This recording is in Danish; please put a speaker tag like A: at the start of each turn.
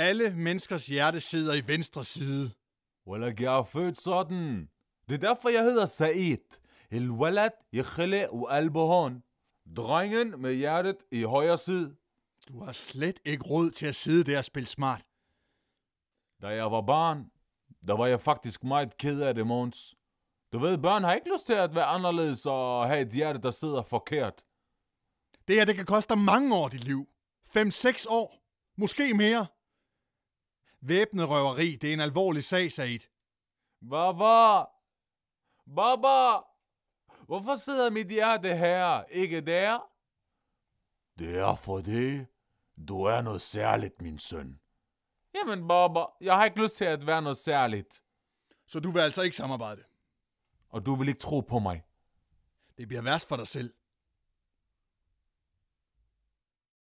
A: Alle menneskers hjerte sidder i venstre side. Wallah, jeg er født sådan. Det er derfor, jeg hedder Said. El الولد يخلق وقلبه هون. Drengen med hjertet i højre side. Du har slet ikke råd til at sidde der og spille smart. Da jeg var barn, der var jeg faktisk meget ked af det, Måns. Du ved, børn har ikke lyst til at være anderledes og have et hjerte, der
B: sidder forkert. Det her, det kan koste dig mange år dit liv. 5-6 år. Måske mere. Væbnet røveri, det er en alvorlig sag, Said. Baba! Baba! Hvorfor sidder mit hjerte
A: her, ikke der?
C: Det er det. du er noget særligt, min søn.
A: Jamen, Baba, jeg har ikke lyst til at være noget særligt.
B: Så du vil altså ikke samarbejde?
D: Og du vil ikke tro på mig?
B: Det bliver værst for dig selv.